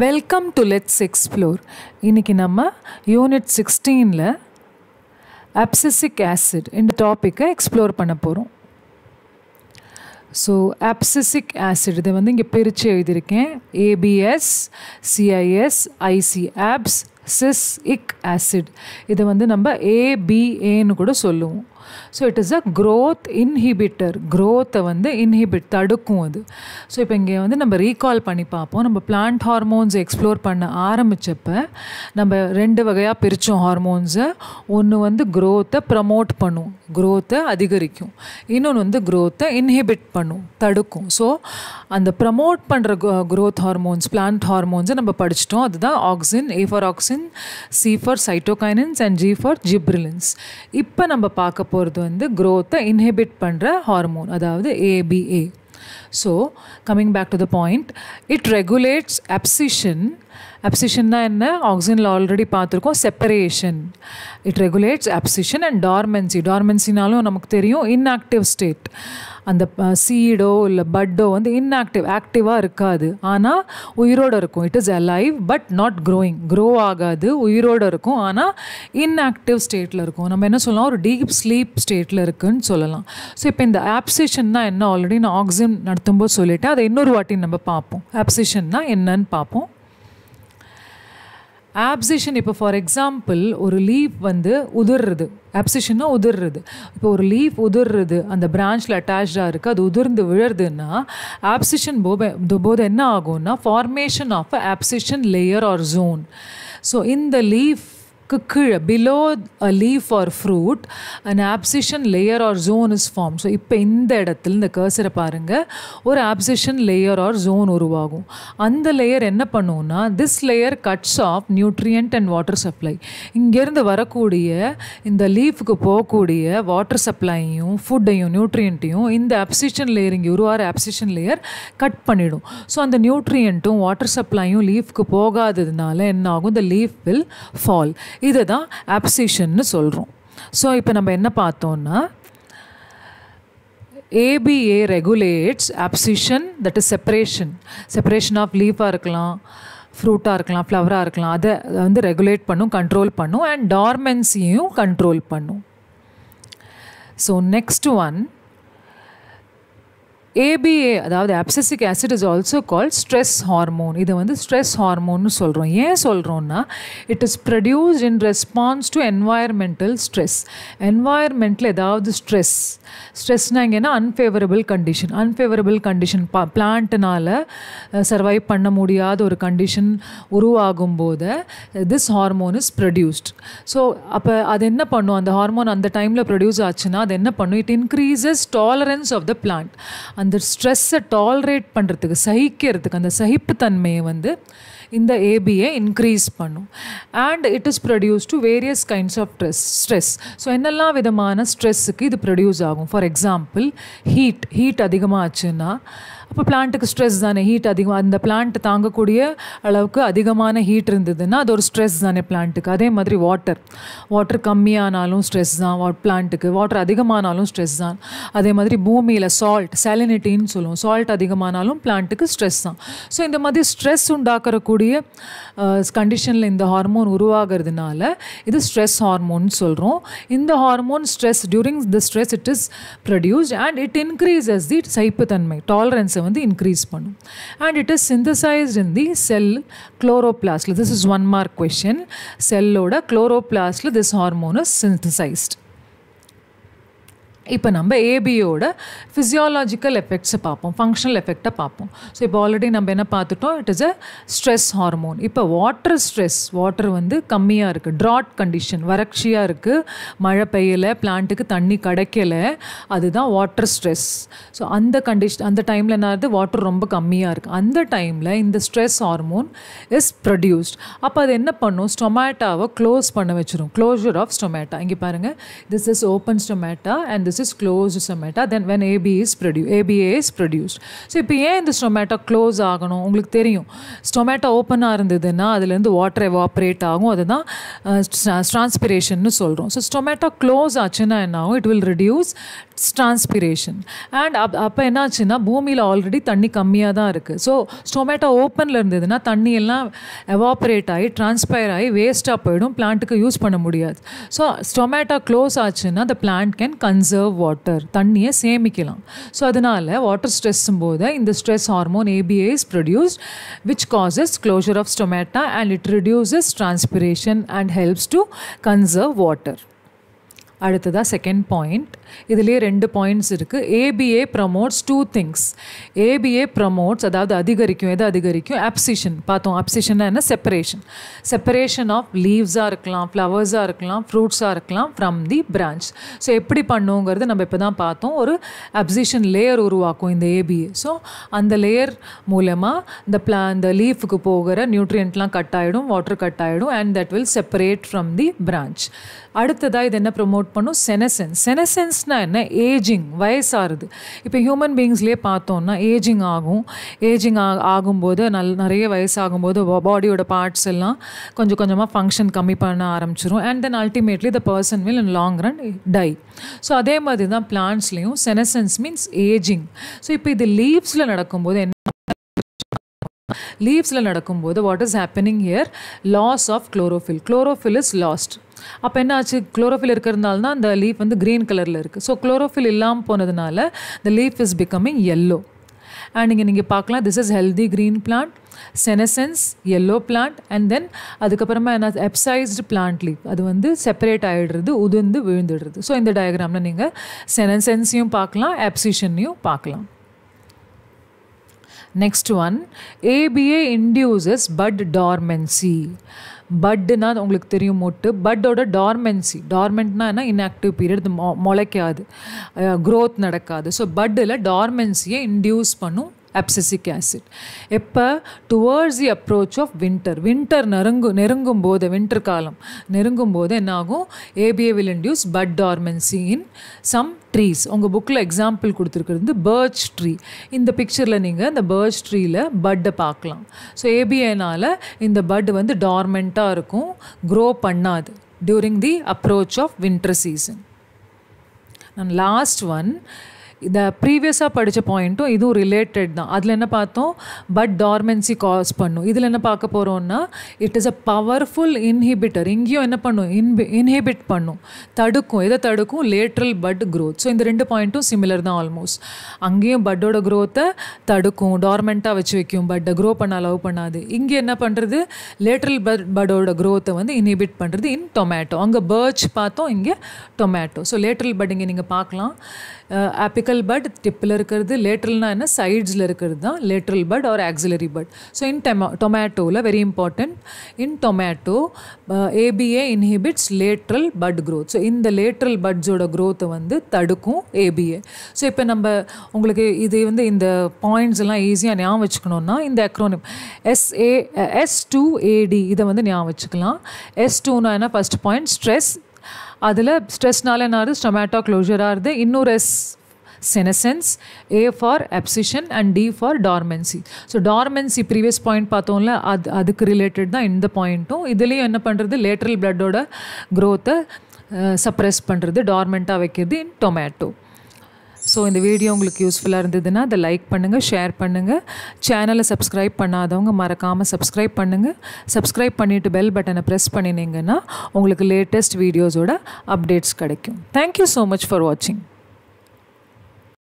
welcome to let's explore இன்றைக்கி நம்ம unit சிக்ஸ்டீனில் abscisic acid இந்த டாப்பிக்கை எக்ஸ்ப்ளோர் பண்ண போகிறோம் ஸோ அப்சிசிக் ஆசிட் இதை வந்து இங்கே பிரித்து எழுதியிருக்கேன் ABS CIS IC abscisic acid இதை வந்து நம்ம ஏபிஏன்னு கூட சொல்லுவோம் so it is a growth inhibitor க்ரோத்தை வந்து இன்ஹிபிட் தடுக்கும் அது ஸோ இப்போ இங்கே வந்து நம்ம ரீகால் பண்ணி பார்ப்போம் நம்ம பிளான்ட் ஹார்மோன்ஸ் எக்ஸ்ப்ளோர் பண்ண ஆரம்பித்தப்போ நம்ம ரெண்டு வகையாக பிரித்தோம் ஹார்மோன்ஸை ஒன்று வந்து க்ரோத்தை ப்ரமோட் பண்ணும் க்ரோத்தை அதிகரிக்கும் இன்னொன்று வந்து க்ரோத்தை இன்ஹிபிட் பண்ணும் தடுக்கும் ஸோ அந்த ப்ரமோட் பண்ணுற க்ரோத் ஹார்மோன்ஸ் பிளான்ட் ஹார்மோன்ஸை நம்ம படிச்சிட்டோம் அதுதான் auxin A for auxin C for cytokinins and G for gibberellins இப்போ நம்ம பார்க்க போகிறது வந்து க்ரோத்தை இன்ஹிபிட் பண்ணுற ஹார்மோன் அதாவது ABA so coming back to the point it regulates abscission அப்சிஷன்னா என்ன ஆக்சிஜனில் ஆல்ரெடி பார்த்துருக்கோம் separation it regulates abscission and dormancy டார்மென்சினாலும் நமக்கு தெரியும் இன்ஆக்டிவ் ஸ்டேட் அந்த சீடோ இல்லை பட்டோ வந்து இன்ஆக்டிவ் ஆக்டிவாக இருக்காது ஆனால் உயிரோடு இருக்கும் it is alive but not growing grow ஆகாது உயிரோடு இருக்கும் ஆனால் இன்ஆக்டிவ் ஸ்டேட்டில் இருக்கும் நம்ம என்ன சொல்லலாம் ஒரு டீப் ஸ்லீப் ஸ்டேட்டில் இருக்குன்னு சொல்லலாம் ஸோ இப்போ இந்த ஆப்சிஷன்னா என்ன ஆல்ரெடி நான் ஆக்சிஜன் நடத்தும்போது சொல்லிவிட்டு அதை இன்னொரு வாட்டி நம்ம பார்ப்போம் ஆப்சிஷன்னா என்னன்னு பார்ப்போம் ஆப்சிஷன் இப்போ ஃபார் எக்ஸாம்பிள் ஒரு லீஃப் வந்து உதிர்றது ஆப்சிஷன்னா உதிர்றது இப்போ ஒரு லீஃப் உதிர்றது அந்த பிரான்ச்சில் அட்டாச்சாக இருக்குது அது உதிர்ந்து விழுறதுன்னா ஆப்சிஷன் போது போது என்ன ஆகும்னா formation of a abscission layer or zone so இந்த லீஃப் க்கு கீழே below a leaf or fruit and abscission layer or zone is form so இப்போ இந்த இடத்துல இந்த கர்சரை பாருங்கள் ஒரு ஆப்சிஷன் லேயர் ஆர் ஜோன் உருவாகும் அந்த லேயர் என்ன பண்ணுவோம்னா this layer cuts off nutrient and water supply இங்கேருந்து வரக்கூடிய இந்த லீஃபுக்கு போகக்கூடிய வாட்டர் சப்ளையும் ஃபுட்டையும் நியூட்ரியன்ட்டையும் இந்த ஆப்சிஷன் லேயர் இங்கே உருவாகிற ஆப்சிஷன் லேயர் கட் பண்ணிடும் ஸோ அந்த நியூட்ரியண்ட்டும் வாட்டர் சப்ளையும் லீஃப்க்கு போகாததுனால என்ன ஆகும் இந்த லீஃப் வில் ஃபால் இதை தான் ஆப்சிஷன்னு சொல்கிறோம் ஸோ இப்போ நம்ம என்ன பார்த்தோன்னா ABA regulates abscission that is separation separation of லீஃபாக இருக்கலாம் ஃப்ரூட்டாக இருக்கலாம் ஃப்ளவராக இருக்கலாம் அதை வந்து ரெகுலேட் பண்ணும் கண்ட்ரோல் பண்ணும் அண்ட் டார்மென்சியும் கண்ட்ரோல் பண்ணும் ஸோ நெக்ஸ்ட் ஒன் ஏபிஏ அதாவது abscisic acid is also call stress hormone இதை வந்து ஸ்ட்ரெஸ் ஹார்மோன்னு சொல்கிறோம் ஏன் சொல்கிறோன்னா it is produce in response to environmental stress என்வாயர்மெண்டில் ஏதாவது ஸ்ட்ரெஸ் ஸ்ட்ரெஸ்னா இங்கேனா அன்ஃபேவரபிள் கண்டிஷன் அன்ஃபேவரபிள் கண்டிஷன் ப பிளான்ட்டுனால் சர்வைவ் பண்ண முடியாத ஒரு கண்டிஷன் உருவாகும் போது this hormone is produced so அப்போ அது என்ன பண்ணும் அந்த ஹார்மோன் அந்த டைமில் ப்ரொடியூஸ் ஆச்சுன்னா அது என்ன பண்ணும் it increases tolerance of the plant அந்த ஸ்ட்ரெஸ்ஸை டாலரேட் பண்ணுறதுக்கு சகிக்கிறதுக்கு அந்த சகிப்புத்தன்மையை வந்து இந்த ஏபியை இன்க்ரீஸ் பண்ணும் and it is produce to various kinds of stress stress so என்னெல்லாம் விதமான ஸ்ட்ரெஸ்ஸுக்கு இது ப்ரொடியூஸ் ஆகும் ஃபார் எக்ஸாம்பிள் ஹீட் ஹீட் அதிகமாக ஆச்சுன்னா அப்போ பிளான்ட்டுக்கு ஸ்ட்ரெஸ் தானே ஹீட் அதிகம் அந்த பிளான்ட் தாங்கக்கூடிய அளவுக்கு அதிகமான ஹீட் இருந்ததுன்னா அது ஒரு ஸ்ட்ரெஸ் தானே பிளான்ட்டுக்கு அதே மாதிரி வாட்டர் வாட்டர் கம்மியானாலும் ஸ்ட்ரெஸ் தான் வாட் பிளான்ட்டுக்கு வாட்டர் அதிகமானாலும் ஸ்ட்ரெஸ் தான் அதே மாதிரி பூமியில் சால்ட் சாலினிட்டின்னு சொல்லுவோம் சால்ட் அதிகமானாலும் பிளான்ட்டுக்கு ஸ்ட்ரெஸ் தான் ஸோ இந்த மாதிரி ஸ்ட்ரெஸ் உண்டாக்கக்கூடிய கண்டிஷனில் இந்த ஹார்மோன் உருவாகிறதுனால இது ஸ்ட்ரெஸ் ஹார்மோன் சொல்கிறோம் இந்த hormone stress during the stress it is produced and it increases the சைப்புத்தன்மை டாலரன்ஸ் வந்து இன்க்ரீஸ் பண்ணும் and it is synthesised in the cell குளோரோபிளாஸ்டில் this is one mark question செல்லோட குளோரோபிளாஸ்டில் திஸ் ஹார்மோன் இஸ் சிந்தசைஸ்ட் இப்போ நம்ம ஏபியோட ஃபிசியாலஜிக்கல் எஃபெக்ட்ஸை பார்ப்போம் functional எஃபெக்டை பார்ப்போம் ஸோ இப்போ ஆல்ரெடி நம்ம என்ன பார்த்துட்டோம் it is a stress hormone இப்போ வாட்டர் ஸ்ட்ரெஸ் வாட்டர் வந்து கம்மியாக இருக்குது ட்ராட் கண்டிஷன் வறட்சியாக இருக்குது மழை பெய்யலை பிளான்ட்டுக்கு தண்ணி கிடைக்கலை அதுதான் வாட்டர் ஸ்ட்ரெஸ் ஸோ அந்த கண்டிஷன் அந்த டைமில் என்ன ஆகுது வாட்டர் ரொம்ப கம்மியாக இருக்குது அந்த டைமில் இந்த ஸ்ட்ரெஸ் ஹார்மோன் இஸ் ப்ரொடியூஸ்ட் அப்போ அது என்ன பண்ணும் ஸ்டொமேட்டாவை க்ளோஸ் பண்ண வச்சிடும் க்ளோஷர் ஆஃப் ஸ்டொமேட்டா இங்கே பாருங்கள் this is open stomata and this is closed stomata then when AB is produced ABA is produced so இப்போ ஏன் இந்த ஸ்டொமேட்டோ க்ளோஸ் ஆகணும் உங்களுக்கு தெரியும் ஸ்டொமேட்டோ ஓப்பனாக இருந்ததுன்னா அதுலேருந்து வாட்டர் எவாப்ரேட் ஆகும் அதுதான் ட்ரான்ஸ்பிரேஷன்னு சொல்கிறோம் ஸோ ஸ்டொமேட்டோ க்ளோஸ் ஆச்சுன்னா என்ன ஆகும் it will reduce transpiration and அப் அப்போ என்னாச்சுன்னா பூமியில் ஆல்ரெடி தண்ணி கம்மியாக தான் இருக்குது ஸோ ஸ்டொமேட்டோ ஓப்பனில் இருந்ததுன்னா தண்ணி எல்லாம் எவாப்ரேட் ஆகி ட்ரான்ஸ்பயர் ஆகி வேஸ்ட்டாக போயிடும் பிளான்ட்டுக்கு யூஸ் பண்ண முடியாது ஸோ ஸ்டொமேட்டோ க்ளோஸ் ஆச்சுன்னா the plant can conserve conserve water தண்ணியை சேமிக்கலாம் ஸோ அதனால் வாட்டர் ஸ்ட்ரெஸ்ஸும் போது இந்த stress hormone ABA is produced which causes closure of stomata and it reduces transpiration and helps to conserve water அடுத்ததாக செகண்ட் பாயிண்ட் இதுலேயே ரெண்டு பாயிண்ட்ஸ் இருக்குது ABA promotes two things ABA promotes அதாவது அதிகரிக்கும் எதை அதிகரிக்கும் அப்சிஷன் பார்த்தோம் அப்சிஷன்னா என்ன செப்பரேஷன் செப்பரேஷன் ஆஃப் லீவ்ஸாக இருக்கலாம் ஃப்ளவர்ஸாக இருக்கலாம் ஃப்ரூட்ஸாக இருக்கலாம் ஃப்ரம் தி பிரான்ச் ஸோ எப்படி பண்ணுங்கிறது நம்ம இப்போ தான் பார்த்தோம் ஒரு அப்சிஷன் லேயர் உருவாக்கும் இந்த ஏபிஏ ஸோ அந்த லேயர் மூலமாக இந்த பிளா இந்த லீஃபுக்கு போகிற நியூட்ரியன்ட்லாம் கட் ஆகிடும் வாட்டர் கட் ஆகிடும் and that will separate from the branch அடுத்ததாக இது என்ன ப்ரொமோட் பண்ணும் செனசென்ஸ் செனசென்ஸ்னால் என்ன ஏஜிங் வயசாகுது இப்போ ஹியூமன் பீயிங்ஸ்லேயே பார்த்தோம்னா ஏஜிங் ஆகும் ஏஜிங் ஆ ஆகும்போது நல் நிறைய வயசாகும்போது பாடியோட பார்ட்ஸ் எல்லாம் கொஞ்சம் கொஞ்சமாக ஃபங்க்ஷன் கம்மி பண்ண ஆரம்பிச்சிரும் and then ultimately the person will in long run die so அதே மாதிரி தான் பிளான்ஸ்லேயும் செனசென்ஸ் மீன்ஸ் ஏஜிங் ஸோ இப்போ இது லீவ்ஸில் நடக்கும்போது என்ன லீவ்ஸில் நடக்கும்போது what is happening here loss of chlorophyll chlorophyll is lost அப்போ என்ன ஆச்சு குளோரோஃபில் இருக்கிறதுனால தான் அந்த லீஃப் வந்து க்ரீன் கலரில் இருக்குது ஸோ குளோரோஃபில் இல்லாமல் போனதுனால the leaf is becoming yellow and நீங்கள் நீங்கள் பார்க்கலாம் this is healthy green plant senescence yellow plant and then அதுக்கப்புறமா என்ன எப்சைஸ்டு பிளான்ட் லீவ் அது வந்து செப்பரேட் ஆகிடுறது உதிர்ந்து விழுந்துடுறது ஸோ இந்த டயக்ராமில் நீங்கள் செனசென்ஸையும் பார்க்கலாம் எப்சிஷனையும் பார்க்கலாம் next one ABA induces bud dormancy பட்டுனா உங்களுக்கு தெரியும் மொட்டு பட்டோட டார்மென்சி டார்மெண்ட்னா என்ன இன்ஆக்டிவ் பீரியட் மொ முளைக்காது க்ரோத் நடக்காது ஸோ பட்டில் டார்மென்சியை இன்டியூஸ் பண்ணும் அப்சசிக் ஆசிட் எப்போ towards the approach of winter winter நெருங்கு நெருங்கும் போது வின்டர் காலம் நெருங்கும் போது என்னாகும் ABA will induce bud dormancy in some trees உங்கள் புக்கில் எக்ஸாம்பிள் கொடுத்துருக்கிறது பேர்ச் ட்ரீ இந்த பிக்சரில் நீங்கள் இந்த பேர்ச் ட்ரீயில் பட்டை பார்க்கலாம் ஸோ ஏபிஏனால் இந்த பட் வந்து டார்மெண்ட்டாக இருக்கும் க்ரோ பண்ணாது during the approach of winter season and last one இந்த ப்ரீவியஸாக படித்த பாயிண்ட்டும் இதுவும் ரிலேட்டட் தான் அதில் என்ன பார்த்தோம் பட் டார்மென்சி காஸ் பண்ணும் இதில் என்ன பார்க்க போகிறோம்னா it is a powerful inhibitor இங்கேயும் என்ன பண்ணும் இன்பி இன்ஹிபிட் பண்ணும் தடுக்கும் எதை தடுக்கும் லேட்ரல் பட் க்ரோத் ஸோ இந்த ரெண்டு பாயிண்ட்டும் சிமிலர் தான் ஆல்மோஸ்ட் அங்கேயும் பட்டோட க்ரோத்தை தடுக்கும் டார்மெண்ட்டாக வச்சு வைக்கும் பட்டை க்ரோ பண்ண அலோவ் பண்ணாது இங்கே என்ன பண்ணுறது லேட்ரல் பட் பட்டோட க்ரோத்தை வந்து இன்ஹிபிட் பண்ணுறது இன் டொமேட்டோ அங்கே பேர்ச் பார்த்தோம் இங்கே டொமேட்டோ ஸோ லேட்ரல் பட் இங்கே நீங்கள் பார்க்கலாம் ஆப்பிக்கல் அப்ளிக்கல் பட் டிப்பில் இருக்கிறது லேட்ரல்னா என்ன சைட்ஸில் இருக்கிறது தான் lateral bud or axillary bud so in டெமா டொமேட்டோவில் very important in tomato ABA inhibits lateral bud growth so இந்த லேட்ரல் பட்ஸோட க்ரோத்தை வந்து தடுக்கும் ஏபிஏ ஸோ இப்போ நம்ம உங்களுக்கு இது வந்து இந்த பாயிண்ட்ஸ் எல்லாம் ஈஸியாக ஞாபகம் வச்சுக்கணுன்னா இந்த acronym S A S two A D இதை வந்து ஞாபகம் வச்சுக்கலாம் எஸ் டூனா என்ன ஃபஸ்ட் பாயிண்ட் ஸ்ட்ரெஸ் அதில் ஸ்ட்ரெஸ்னால என்ன ஆகுது ஸ்டொமேட்டோ க்ளோஷராக இருது இன்னொரு S senescence, A for abscission and D for dormancy so dormancy previous point பார்த்தோம்ல அது அதுக்கு ரிலேட்டட் தான் இந்த பாயிண்ட்டும் இதுலேயும் என்ன பண்ணுறது லேட்ரல் பிளட்டோட க்ரோத்தை சப்ரெஸ் பண்ணுறது டார்மெண்ட்டாக வைக்கிறது இன் டொமேட்டோ ஸோ இந்த வீடியோ உங்களுக்கு யூஸ்ஃபுல்லாக இருந்ததுன்னா அதை லைக் பண்ணுங்கள் ஷேர் பண்ணுங்கள் சேனலை சப்ஸ்கிரைப் பண்ணாதவங்க மறக்காமல் சப்ஸ்கிரைப் பண்ணுங்கள் சப்ஸ்கிரைப் பண்ணிவிட்டு பெல் பட்டனை ப்ரெஸ் பண்ணினீங்கன்னா உங்களுக்கு லேட்டஸ்ட் வீடியோஸோட அப்டேட்ஸ் கிடைக்கும் தேங்க்யூ ஸோ மச் ஃபார் வாட்சிங்